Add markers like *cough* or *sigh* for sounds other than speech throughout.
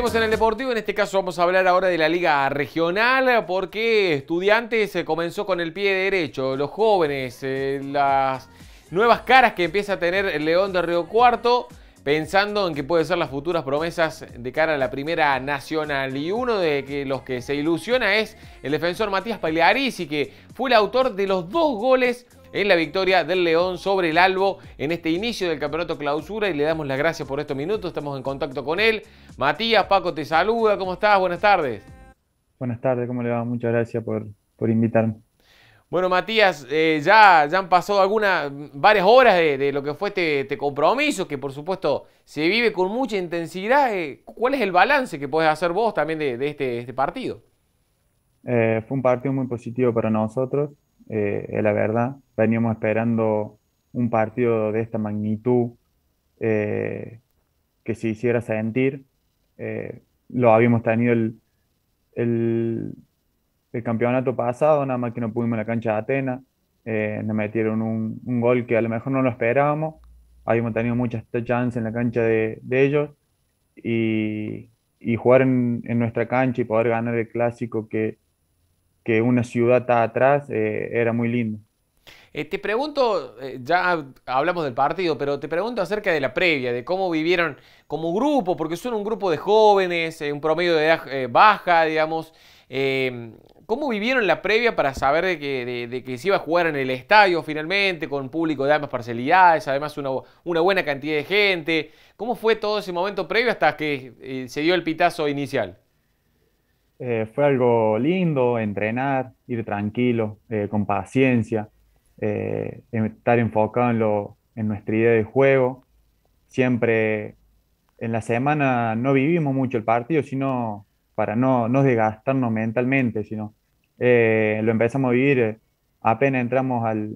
en el deportivo, en este caso vamos a hablar ahora de la liga regional porque estudiantes eh, comenzó con el pie derecho, los jóvenes, eh, las nuevas caras que empieza a tener el León de Río Cuarto, pensando en que pueden ser las futuras promesas de cara a la primera nacional. Y uno de que los que se ilusiona es el defensor Matías Pagliarisi, que fue el autor de los dos goles en la victoria del León sobre el Albo en este inicio del campeonato clausura y le damos las gracias por estos minutos, estamos en contacto con él. Matías, Paco te saluda, ¿cómo estás? Buenas tardes. Buenas tardes, ¿cómo le va? Muchas gracias por, por invitarme. Bueno, Matías, eh, ya, ya han pasado algunas, varias horas de, lo que fue este, este, compromiso, que por supuesto se vive con mucha intensidad. Eh, ¿Cuál es el balance que puedes hacer vos también de, este, este, partido? Eh, fue un partido muy positivo para nosotros eh, la verdad. Veníamos esperando un partido de esta magnitud eh, que se hiciera sentir. Eh, lo habíamos tenido el, campeonato pasado, nada más que no pudimos en la cancha de Atenas. Eh, nos metieron un, gol que a lo mejor no lo esperábamos. Habíamos tenido muchas chances en la cancha de, ellos. Y, jugar en, en, nuestra cancha y poder ganar el clásico que, que una ciudad está atrás eh, era muy lindo. Eh, te pregunto, eh, ya hablamos del partido, pero te pregunto acerca de la previa, de cómo vivieron como grupo, porque son un grupo de jóvenes, un promedio de edad baja, digamos. Em, ¿Cómo vivieron la previa para saber de que, que, se iba a jugar en el estadio finalmente, con público de ambas parcialidades, además una buena cantidad de gente? ¿Cómo fue todo ese momento previo hasta que se dio el pitazo inicial? Eh, fue algo lindo, entrenar, ir tranquilo, eh, con paciencia, eh, estar enfocado en, lo, en nuestra idea de juego. Siempre en la semana no vivimos mucho el partido, sino para no, no desgastarnos mentalmente, sino lo empezamos a vivir apenas entramos al,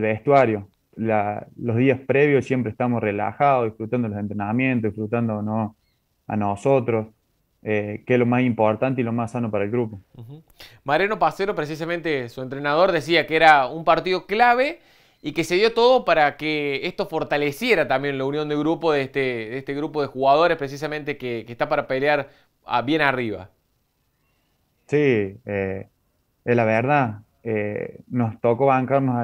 vestuario. los días previos siempre estamos relajados, disfrutando los entrenamientos, disfrutando ¿no? a nosotros. Eh, que es lo más importante y lo más sano para el grupo. Mareno Pacero, precisamente su entrenador, decía que era un partido clave y que se dio todo para que esto fortaleciera también la unión de grupo de este, este grupo de jugadores precisamente que, está para pelear ah, bien arriba. Sí, es eh, eh, la verdad. nos tocó bancarnos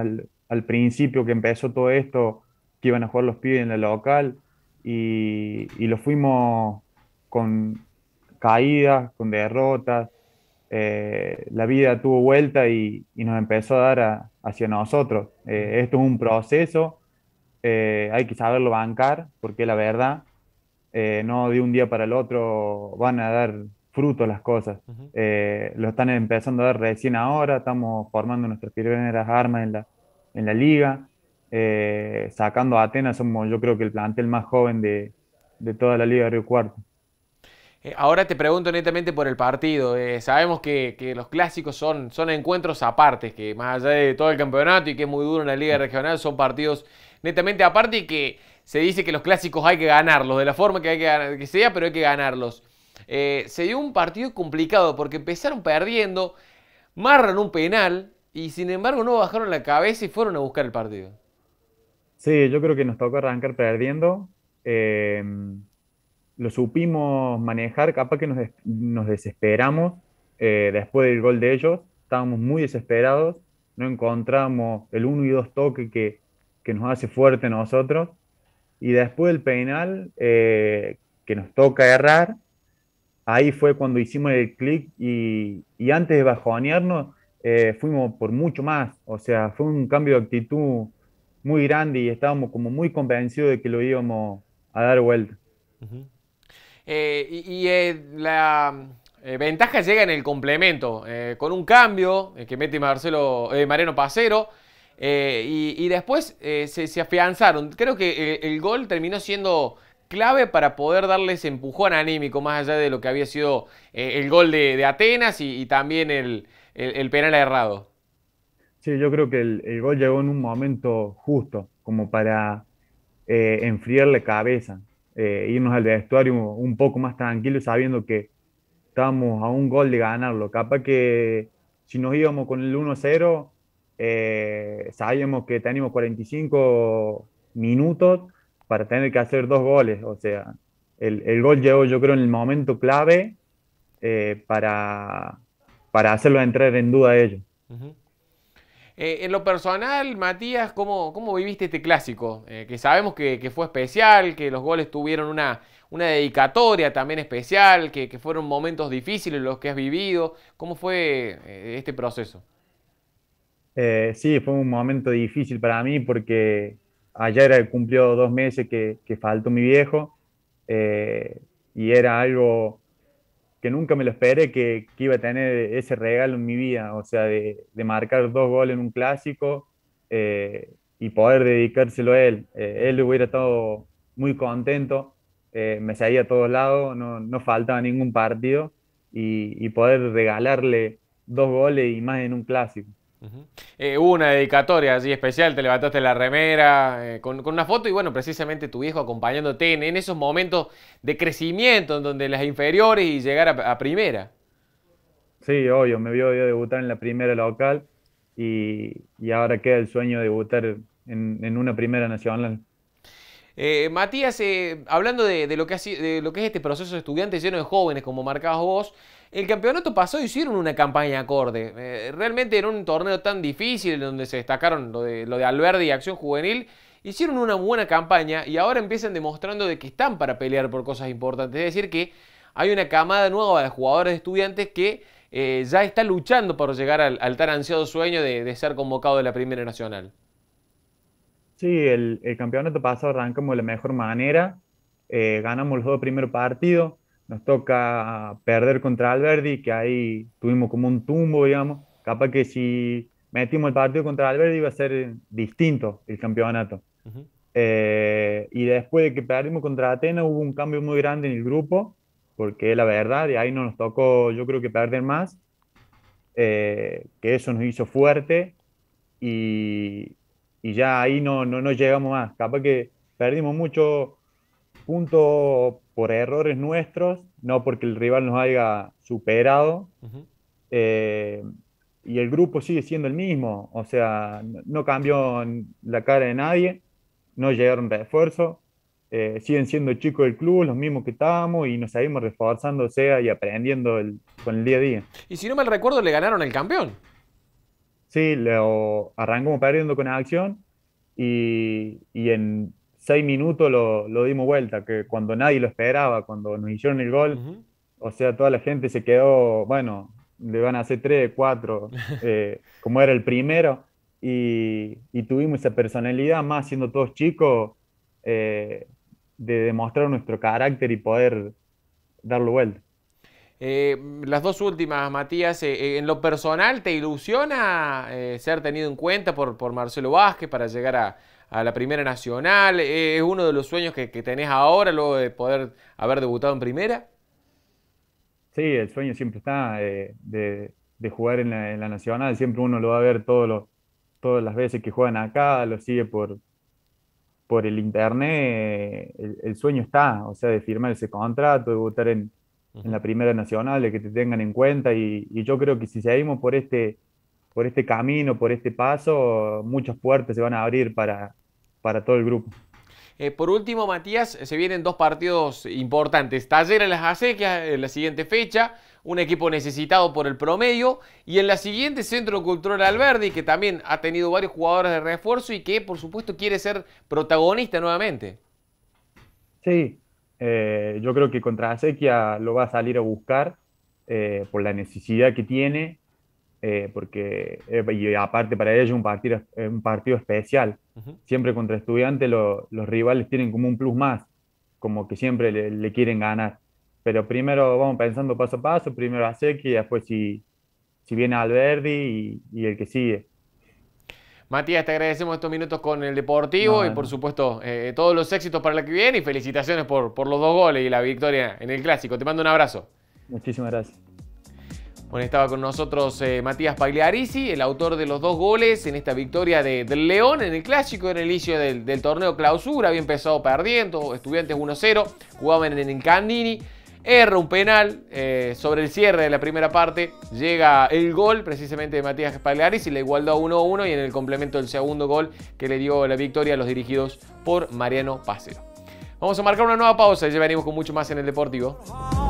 al, principio que empezó todo esto, que iban a jugar los pibes en la local y lo fuimos con, caídas, con derrotas. Eh, la vida tuvo vuelta y, nos empezó a dar hacia nosotros. Eh, esto es un proceso, eh, hay que saberlo bancar, porque la verdad, no de un día para el otro van a dar fruto las cosas. lo están empezando a dar recién ahora, estamos formando nuestras primeras armas en la, en la liga. sacando a Atenas, somos yo creo que el plantel más joven de, de toda la Liga de Río Cuarto. Eh, ahora te pregunto netamente por el partido. Eh, sabemos que, los clásicos son, son encuentros aparte, que más allá de todo el campeonato y que es muy duro en la liga regional, son partidos netamente aparte y que se dice que los clásicos hay que ganarlos, de la forma que, hay que, que sea, pero hay que ganarlos. Eh, se dio un partido complicado porque empezaron perdiendo, marran un penal y sin embargo no bajaron la cabeza y fueron a buscar el partido. Sí, yo creo que nos tocó arrancar perdiendo lo supimos manejar, capaz que nos, desesperamos eh, después del gol de ellos, estábamos muy desesperados, no encontramos el uno y dos toque que, nos hace fuerte nosotros, y después del penal eh, que nos toca errar, ahí fue cuando hicimos el clic y, antes de bajonearnos eh, fuimos por mucho más, o sea, fue un cambio de actitud muy grande y estábamos como muy convencidos de que lo íbamos a dar vuelta. Eh, y, eh, la eh, ventaja llega en el complemento, con un cambio que mete Marcelo, Mariano Pacero. Y, después se, afianzaron. Creo que el, gol terminó siendo clave para poder darles empujón anímico, más allá de lo que había sido el gol de, Atenas y, también el, el, penal errado. Sí, yo creo que el, gol llegó en un momento justo, como para enfriarle la cabeza. Eh, irnos al vestuario un poco más tranquilos sabiendo que estábamos a un gol de ganarlo. Capaz que si nos íbamos con el 1-0, eh, sabíamos que teníamos 45 minutos para tener que hacer dos goles. O sea, el, el gol llegó yo creo en el momento clave eh, para, para hacerlo entrar en duda ellos. Eh, en lo personal, Matías, ¿cómo, cómo viviste este clásico? Eh, que sabemos que, fue especial, que los goles tuvieron una, una dedicatoria también especial, que, fueron momentos difíciles los que has vivido. ¿Cómo fue eh, este proceso? sí, fue un momento difícil para mí porque ayer cumplió dos meses que, que faltó mi viejo y era algo que nunca me lo esperé que, iba a tener ese regalo en mi vida, o sea, de, marcar dos goles en un clásico eh, y poder dedicárselo a él. Eh, él hubiera estado muy contento, eh, me seguía a todos lados, no, faltaba ningún partido y, poder regalarle dos goles y más en un clásico. Eh, hubo una dedicatoria allí especial, te levantaste la remera eh, con, una foto y bueno, precisamente tu viejo acompañándote en, esos momentos de crecimiento en donde las inferiores y llegar a, primera. Sí, obvio, me vio debutar en la primera local y, ahora queda el sueño de debutar en una primera nacional. Eh, Matías, eh, hablando de, lo que de, lo que es este proceso de estudiantes lleno de jóvenes, como marcabas vos, el campeonato pasó y hicieron una campaña acorde. Eh, realmente era un torneo tan difícil, donde se destacaron lo de, Alberdi y Acción Juvenil, hicieron una buena campaña y ahora empiezan demostrando de que están para pelear por cosas importantes. Es decir, que hay una camada nueva de jugadores estudiantes que ya está luchando por llegar al, tan ansiado sueño de, de ser convocado de la Primera Nacional. Sí, el, campeonato pasado arrancamos de la mejor manera, eh, ganamos los dos primeros partidos, nos toca perder contra Alberdi, que ahí tuvimos como un tumbo, digamos, capaz que si metimos el partido contra Alberdi iba a ser distinto el campeonato. Eh, y después de que perdimos contra Atenas hubo un cambio muy grande en el grupo, porque la verdad, de ahí no nos tocó yo creo que perder más, eh, que eso nos hizo fuerte y, y ya ahí no, no, no llegamos más. Capaz que perdimos mucho punto por errores nuestros, no porque el rival nos haya superado. Eh, y el grupo sigue siendo el mismo, o sea, no cambió la cara de nadie, no llegaron refuerzos, eh, siguen siendo chicos del club, los mismos que estábamos, y nos seguimos reforzando, y aprendiendo con el día a día. Y si no me recuerdo, le ganaron al campeón. Sí, lo arrancamos perdiendo con la acción y, en seis minutos lo, lo, dimos vuelta, que cuando nadie lo esperaba, cuando nos hicieron el gol, o sea, toda la gente se quedó, bueno, le van a hacer tres, cuatro, *laughs* eh, como era el primero, y, tuvimos esa personalidad, más siendo todos chicos, eh, de demostrar nuestro carácter y poder darlo vuelta. Eh, las dos últimas, Matías, eh, eh, en lo personal, ¿te ilusiona ser tenido en cuenta por, Marcelo Vázquez para llegar a, la Primera Nacional? ¿Es uno de los sueños que, tenés ahora luego de poder haber debutado en Primera? Sí, el sueño siempre está de, jugar en la, Nacional, siempre uno lo va a ver todas las veces que juegan acá, lo sigue por, el internet, el, sueño está, o sea, de firmar ese contrato, de debutar en en la Primera Nacional, de que te tengan en cuenta y, yo creo que si seguimos por este, por este camino, por este paso, muchas puertas se van a abrir para, para todo el grupo. Eh, por último, Matías, eh, se vienen dos partidos importantes. en las acequias en la siguiente fecha, un equipo necesitado por el promedio. Y en la siguiente, Centro Cultural Alberdi, que también ha tenido varios jugadores de refuerzo y que, por supuesto, quiere ser protagonista nuevamente. Sí, eh, yo creo que contra Asequia lo va a salir a buscar eh, por la necesidad que tiene, eh, porque y aparte para ellos un partido, un partido especial. Siempre contra estudiantes los rivales tienen como un plus más, como que siempre le, quieren ganar. Pero primero vamos pensando paso a paso, primero y después si, si viene Alberdi y el que sigue. Matías, te agradecemos estos minutos con el Deportivo y por supuesto eh, eh, todos los éxitos para la que viene y felicitaciones por, los dos goles y la victoria en el Clásico. Te mando un abrazo. Muchísimas gracias. Bueno, estaba con nosotros eh, Matías Pagliarisi, el autor de los dos goles en esta victoria del León en el clásico, en el inicio del, del torneo clausura. Había empezado perdiendo, estudiantes 1-0, jugaban en el Candini. Erra un penal eh, sobre el cierre de la primera parte. Llega el gol precisamente de Matías Palearis y la a 1-1 y en el complemento el segundo gol que le dio la victoria a los dirigidos por Mariano Pacero. Vamos a marcar una nueva pausa y ya venimos con mucho más en el Deportivo.